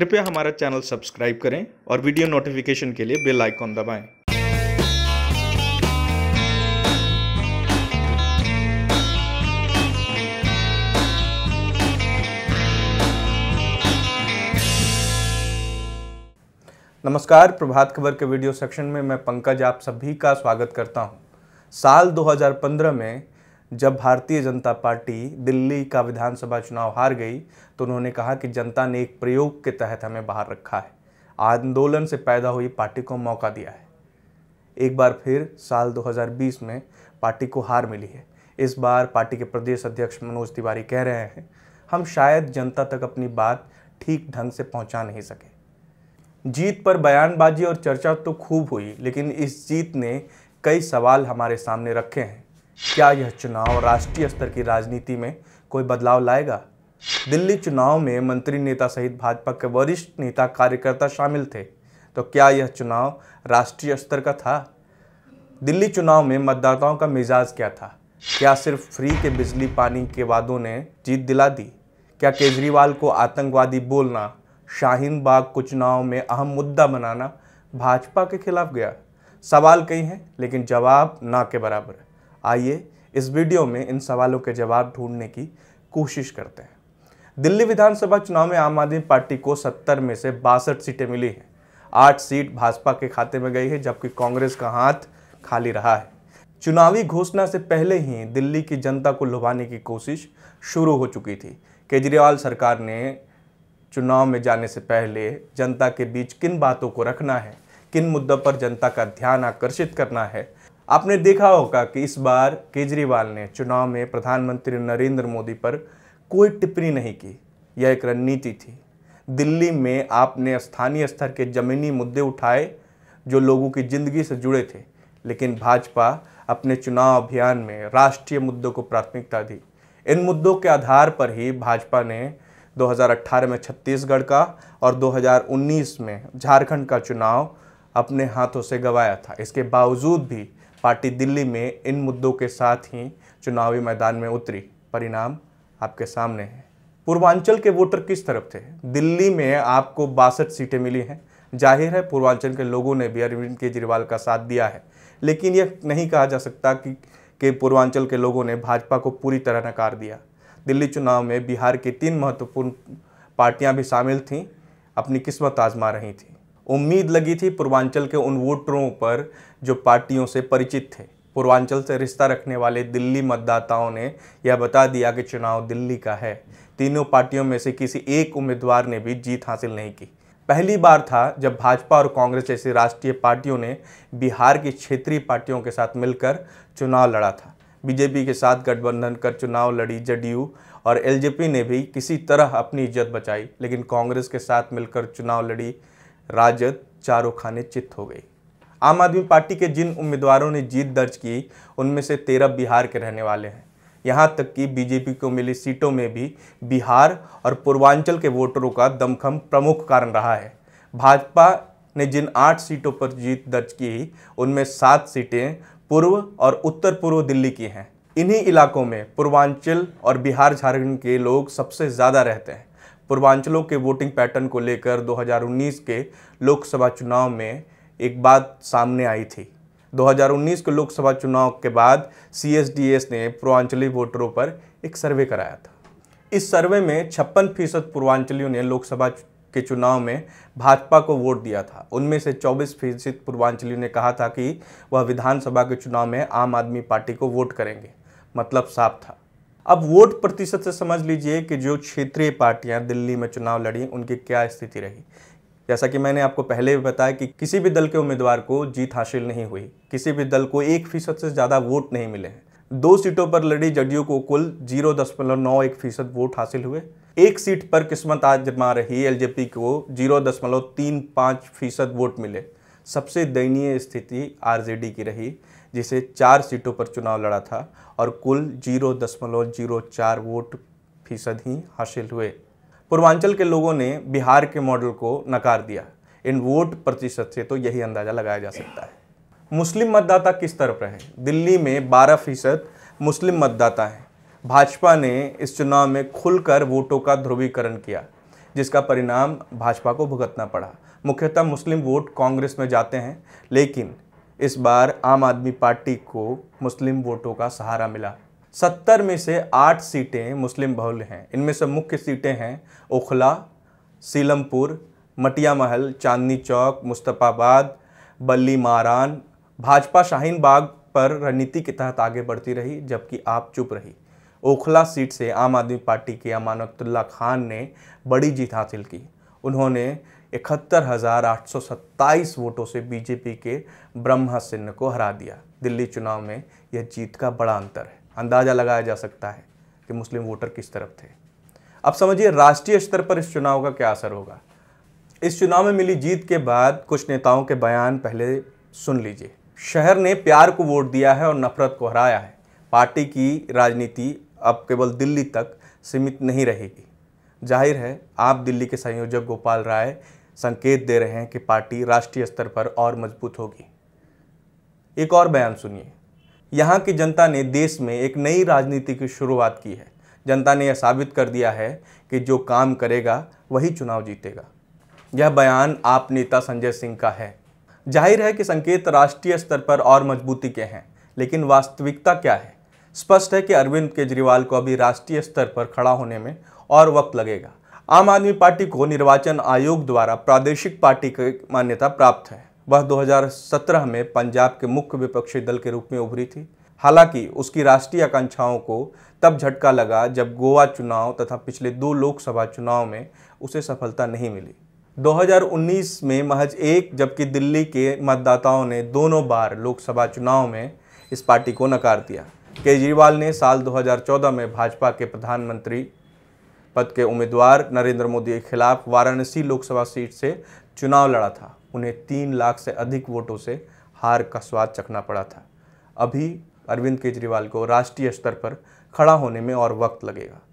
कृपया हमारा channel subscribe करें और वीडियो नोटिफिकेशन के लिए बेल आइकॉन दबाएं। नमस्कार प्रभात खबर के वीडियो सेक्शन में मैं पंकज आप सभी का स्वागत करता हूं। साल 2015 में जब भारतीय जनता पार्टी दिल्ली का विधानसभा चुनाव हार गई तो उन्होंने कहा कि जनता ने एक प्रयोग के तहत हमें बाहर रखा है आंदोलन से पैदा हुई पार्टी को मौका दिया है एक बार फिर साल 2020 में पार्टी को हार मिली है इस बार पार्टी के प्रदेश अध्यक्ष मनोज तिवारी कह रहे हैं हम शायद जनता तक अपनी बात ठीक ढंग से पहुंचा नहीं सके जीत पर बयानबाजी और चर्चा तो खूब हुई लेकिन इस जीत ने कई सवाल हमारे सामने रखे हैं क्या यह चुनाव राष्ट्रीय स्तर की राजनीति में कोई बदलाव लाएगा दिल्ली चुनाव में मंत्री नेता सहित भाजपा के वरिष्ठ नेता कार्यकर्ता शामिल थे तो क्या यह चुनाव राष्ट्रीय स्तर का था दिल्ली चुनाव में मतदाताओं का मिजाज क्या था क्या सिर्फ फ्री के बिजली पानी के वादों ने जीत दिला दी क्या केजरीवाल को आतंकवादी बोलना शाहीन बाग को चुनाव में अहम मुद्दा बनाना भाजपा के खिलाफ गया सवाल कई हैं लेकिन जवाब ना के बराबर है आइए इस वीडियो में इन सवालों के जवाब ढूंढने की कोशिश करते हैं दिल्ली विधानसभा चुनाव में आम आदमी पार्टी को 70 में से बासठ सीटें मिली हैं आठ सीट भाजपा के खाते में गई है जबकि कांग्रेस का हाथ खाली रहा है चुनावी घोषणा से पहले ही दिल्ली की जनता को लुभाने की कोशिश शुरू हो चुकी थी केजरीवाल सरकार ने चुनाव में जाने से पहले जनता के बीच किन बातों को रखना है किन मुद्दों पर जनता का ध्यान आकर्षित करना है आपने देखा होगा कि इस बार केजरीवाल ने चुनाव में प्रधानमंत्री नरेंद्र मोदी पर कोई टिप्पणी नहीं की यह एक रणनीति थी दिल्ली में आपने स्थानीय स्तर के ज़मीनी मुद्दे उठाए जो लोगों की ज़िंदगी से जुड़े थे लेकिन भाजपा अपने चुनाव अभियान में राष्ट्रीय मुद्दों को प्राथमिकता दी इन मुद्दों के आधार पर ही भाजपा ने 2018 में छत्तीसगढ़ का और 2019 में झारखंड का चुनाव अपने हाथों से गंवाया था इसके बावजूद भी पार्टी दिल्ली में इन मुद्दों के साथ ही चुनावी मैदान में उतरी परिणाम आपके सामने है पूर्वांचल के वोटर किस तरफ थे दिल्ली में आपको बासठ सीटें मिली हैं जाहिर है पूर्वांचल के लोगों ने भी अरविंद केजरीवाल का साथ दिया है लेकिन यह नहीं कहा जा सकता कि के पूर्वांचल के लोगों ने भाजपा को पूरी तरह नकार दिया दिल्ली चुनाव में बिहार की तीन महत्वपूर्ण पार्टियां भी शामिल थीं अपनी किस्मत आजमा रही थीं उम्मीद लगी थी पूर्वांचल के उन वोटरों पर जो पार्टियों से परिचित थे पूर्वांचल से रिश्ता रखने वाले दिल्ली मतदाताओं ने यह बता दिया कि चुनाव दिल्ली का है तीनों पार्टियों में से किसी एक उम्मीदवार ने भी जीत हासिल नहीं की पहली बार था जब भाजपा और कांग्रेस जैसी राष्ट्रीय पार्टियों ने बिहार की क्षेत्रीय पार्टियों के साथ मिलकर चुनाव लड़ा था बीजेपी के साथ गठबंधन कर चुनाव लड़ी जेडीयू और एलजेपी ने भी किसी तरह अपनी इज्जत बचाई लेकिन कांग्रेस के साथ मिलकर चुनाव लड़ी राजद चारों खाने चित्त हो गई आम आदमी पार्टी के जिन उम्मीदवारों ने जीत दर्ज की उनमें से तेरह बिहार के रहने वाले हैं यहाँ तक कि बीजेपी को मिली सीटों में भी बिहार और पूर्वांचल के वोटरों का दमखम प्रमुख कारण रहा है भाजपा ने जिन आठ सीटों पर जीत दर्ज की उनमें सात सीटें पूर्व और उत्तर पूर्व दिल्ली की हैं इन्हीं इलाकों में पूर्वांचल और बिहार झारखंड के लोग सबसे ज़्यादा रहते हैं पूर्वांचलों के वोटिंग पैटर्न को लेकर 2019 के लोकसभा चुनाव में एक बात सामने आई थी 2019 के लोकसभा चुनाव के बाद सी ने पूर्वांचली वोटरों पर एक सर्वे कराया था इस सर्वे में छप्पन फीसद पूर्वांचलियों ने लोकसभा के चुनाव में भाजपा को वोट दिया था उनमें से 24 फीसद पूर्वांचलियों ने कहा था कि वह विधानसभा के चुनाव में आम आदमी पार्टी को वोट करेंगे मतलब साफ था अब वोट प्रतिशत से समझ लीजिए कि जो क्षेत्रीय पार्टियां दिल्ली में चुनाव लड़ी उनकी क्या स्थिति रही जैसा कि मैंने आपको पहले भी बताया कि किसी भी दल के उम्मीदवार को जीत हासिल नहीं हुई किसी भी दल को एक फीसद से ज़्यादा वोट नहीं मिले हैं दो सीटों पर लड़ी जदयू को कुल जीरो दशमलव नौ एक फीसद वोट हासिल हुए एक सीट पर किस्मत आजमा रही एल को जीरो दशमलव तीन पाँच फीसद वोट मिले सबसे दयनीय स्थिति आरजेडी की रही जिसे चार सीटों पर चुनाव लड़ा था और कुल जीरो दशमलव जीरो चार वोट फीसद ही हासिल हुए पूर्वांचल के लोगों ने बिहार के मॉडल को नकार दिया इन वोट प्रतिशत से तो यही अंदाज़ा लगाया जा सकता है मुस्लिम मतदाता किस तरफ रहे दिल्ली में 12 फीसद मुस्लिम मतदाता हैं भाजपा ने इस चुनाव में खुलकर वोटों का ध्रुवीकरण किया जिसका परिणाम भाजपा को भुगतना पड़ा मुख्यतः मुस्लिम वोट कांग्रेस में जाते हैं लेकिन इस बार आम आदमी पार्टी को मुस्लिम वोटों का सहारा मिला सत्तर में से आठ सीटें मुस्लिम बहुल हैं इनमें से मुख्य सीटें हैं ओखला सीलमपुर मटिया महल चांदनी चौक मुस्तफ़ाबाद बल्ली मारान भाजपा शाहीन बाग पर रणनीति के तहत आगे बढ़ती रही जबकि आप चुप रही ओखला सीट से आम आदमी पार्टी के अमानतुल्ला खान ने बड़ी जीत हासिल की उन्होंने इकहत्तर हज़ार आठ सौ सत्ताईस वोटों से बीजेपी के ब्रह्मा सिन्ह को हरा दिया दिल्ली चुनाव में यह जीत का बड़ा अंतर है अंदाज़ा लगाया जा सकता है कि मुस्लिम वोटर किस तरफ थे अब समझिए राष्ट्रीय स्तर पर इस चुनाव का क्या असर होगा इस चुनाव में मिली जीत के बाद कुछ नेताओं के बयान पहले सुन लीजिए शहर ने प्यार को वोट दिया है और नफरत को हराया है पार्टी की राजनीति अब केवल दिल्ली तक सीमित नहीं रहेगी जाहिर है आप दिल्ली के संयोजक गोपाल राय संकेत दे रहे हैं कि पार्टी राष्ट्रीय स्तर पर और मजबूत होगी एक और बयान सुनिए यहाँ की जनता ने देश में एक नई राजनीति की शुरुआत की है जनता ने यह साबित कर दिया है कि जो काम करेगा वही चुनाव जीतेगा यह बयान आप नेता संजय सिंह का है जाहिर है कि संकेत राष्ट्रीय स्तर पर और मजबूती के हैं लेकिन वास्तविकता क्या है स्पष्ट है कि अरविंद केजरीवाल को अभी राष्ट्रीय स्तर पर खड़ा होने में और वक्त लगेगा आम आदमी पार्टी को निर्वाचन आयोग द्वारा प्रादेशिक पार्टी की मान्यता प्राप्त है वह 2017 में पंजाब के मुख्य विपक्षी दल के रूप में उभरी थी हालांकि उसकी राष्ट्रीय आकांक्षाओं को तब झटका लगा जब गोवा चुनाव तथा पिछले दो लोकसभा चुनाव में उसे सफलता नहीं मिली 2019 में महज एक जबकि दिल्ली के मतदाताओं ने दोनों बार लोकसभा चुनाव में इस पार्टी को नकार दिया केजरीवाल ने साल 2014 में भाजपा के प्रधानमंत्री पद के उम्मीदवार नरेंद्र मोदी के खिलाफ वाराणसी लोकसभा सीट से चुनाव लड़ा था उन्हें तीन लाख से अधिक वोटों से हार का स्वाद चखना पड़ा था अभी अरविंद केजरीवाल को राष्ट्रीय स्तर पर खड़ा होने में और वक्त लगेगा